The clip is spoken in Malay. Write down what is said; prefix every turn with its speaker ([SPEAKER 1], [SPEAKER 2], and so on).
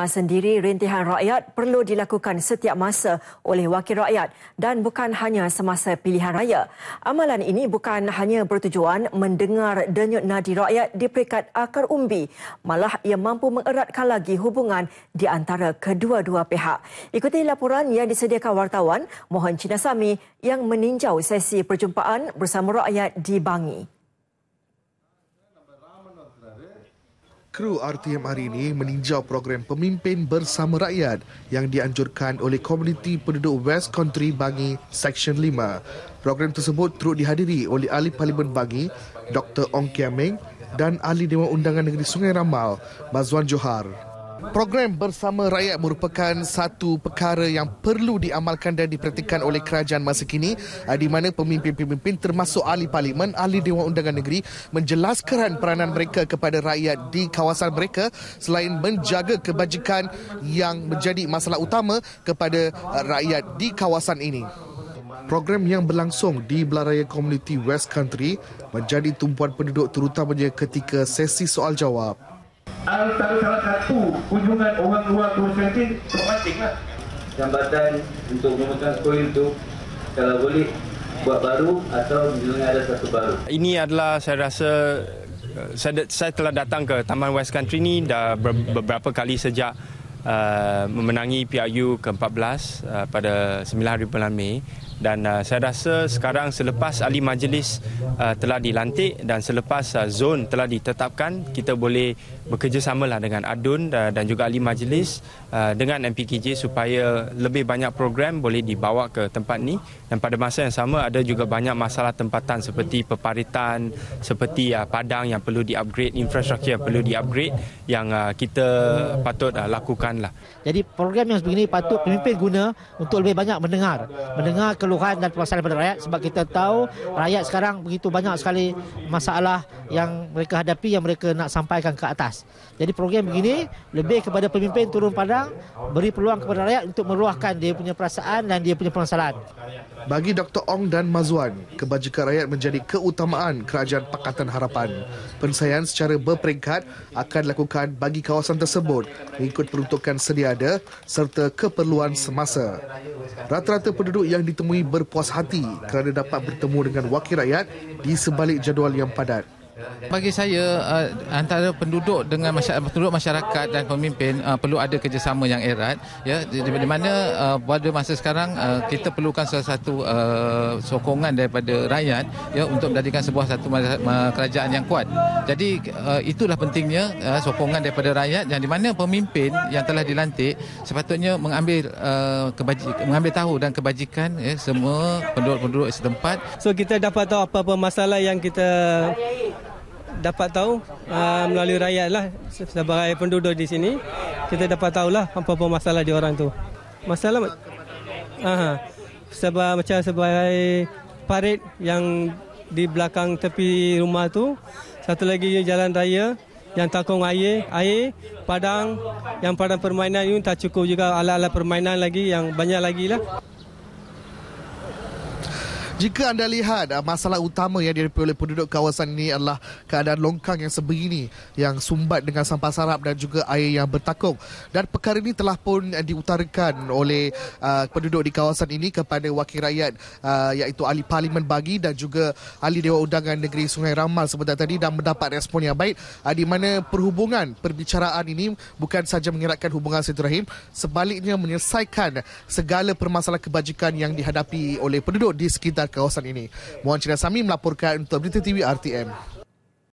[SPEAKER 1] Ah, sendiri rentihan rakyat perlu dilakukan setiap masa oleh wakil rakyat dan bukan hanya semasa pilihan raya. Amalan ini bukan hanya bertujuan mendengar denyut nadi rakyat di peringkat akar umbi, malah ia mampu mengeratkan lagi hubungan di antara kedua-dua pihak. Ikuti laporan yang disediakan wartawan Mohan Chinasami yang meninjau sesi perjumpaan bersama rakyat di Bangi.
[SPEAKER 2] Kru RTM hari ini meninjau program pemimpin bersama rakyat yang dianjurkan oleh komuniti penduduk West Country Bangi Section 5. Program tersebut turut dihadiri oleh Ahli Parlimen Bangi Dr. Ong Kiameng dan Ahli Dewan Undangan Negeri Sungai Ramal Mazwan Johar. Program bersama rakyat merupakan satu perkara yang perlu diamalkan dan diperhatikan oleh kerajaan masa kini eh, di mana pemimpin-pemimpin termasuk ahli parlimen, ahli Dewan Undangan Negeri menjelaskan peranan mereka kepada rakyat di kawasan mereka selain menjaga kebajikan yang menjadi masalah utama kepada eh, rakyat di kawasan ini. Program yang berlangsung di Belaraya Community West Country menjadi tumpuan penduduk terutamanya ketika sesi soal jawab antara salah satu kunjungan
[SPEAKER 3] orang luar turun kantin romantik lah jambatan untuk memegang skoil itu kalau boleh buat baru atau misalnya ada satu baru
[SPEAKER 1] ini adalah saya rasa eh, saya, saya telah datang ke Taman West Country ni dah beberapa kali sejak uh, memenangi PRU ke-14 uh, pada 9 hari bulan Mei dan uh, saya rasa sekarang selepas ahli majlis uh, telah dilantik dan selepas uh, zon telah ditetapkan kita boleh bekerjasama lah dengan ADUN uh, dan juga ahli majlis uh, dengan MPKJ supaya lebih banyak program boleh dibawa ke tempat ni dan pada masa yang sama ada juga banyak masalah tempatan seperti peparitan seperti uh, padang yang perlu di-upgrade infrastruktur yang perlu di-upgrade yang uh, kita patut uh, lakukan
[SPEAKER 4] keluhan lah. Jadi program yang sebegini patut pemimpin guna untuk lebih banyak mendengar. Mendengar keluhan dan permasalahan daripada rakyat sebab kita tahu rakyat sekarang begitu banyak sekali masalah yang mereka hadapi yang mereka nak sampaikan ke atas. Jadi program begini lebih kepada pemimpin
[SPEAKER 2] turun padang beri peluang kepada rakyat untuk meruahkan dia punya perasaan dan dia punya permasalahan. Bagi Dr. Ong dan Mazwan, kebajikan rakyat menjadi keutamaan Kerajaan Pakatan Harapan. Pensayaan secara berperingkat akan dilakukan bagi kawasan tersebut mengikut peruntukan sedia ada serta keperluan semasa. Rata-rata penduduk yang ditemui berpuas hati kerana dapat bertemu dengan wakil rakyat di sebalik jadual yang padat.
[SPEAKER 4] Bagi saya uh, antara penduduk dengan masyarakat, penduduk masyarakat dan pemimpin uh, perlu ada kerjasama yang erat ya di, di mana uh, pada masa sekarang uh, kita perlukan salah satu uh, sokongan daripada rakyat ya untuk menjadikan sebuah satu kerajaan yang kuat. Jadi uh, itulah pentingnya uh, sokongan daripada rakyat yang di mana pemimpin yang telah dilantik sepatutnya mengambil uh, kebaji, mengambil tahu dan kebajikan ya, semua penduduk-penduduk setempat. So kita dapat tahu apa-apa masalah yang kita
[SPEAKER 3] dapat tahu uh, melalui rakyat lah sebagai penduduk di sini kita dapat tahu lah apa-apa masalah di orang tu. Masalah uh, sebab macam sebagai parit yang di belakang tepi rumah tu satu lagi jalan raya yang takong air, air, padang, yang padang permainan itu tak cukup juga alat-alat permainan lagi yang banyak lagi lah.
[SPEAKER 2] Jika anda lihat ah, masalah utama yang dihadapi oleh penduduk kawasan ini adalah keadaan longkang yang sebegini yang sumbat dengan sampah sarap dan juga air yang bertakung. Dan perkara ini telah pun eh, diutarakan oleh uh, penduduk di kawasan ini kepada wakil rakyat uh, iaitu ahli parlimen bagi dan juga ahli Dewa Undangan Negeri Sungai Ramal sebentar tadi dan mendapat respon yang baik uh, di mana perhubungan perbicaraan ini bukan sahaja mengeratkan hubungan rahim, sebaliknya menyelesaikan segala permasalahan kebajikan yang dihadapi oleh penduduk di sekitar kawasan ini. Muan Cina Sami melaporkan untuk berita TV RTM.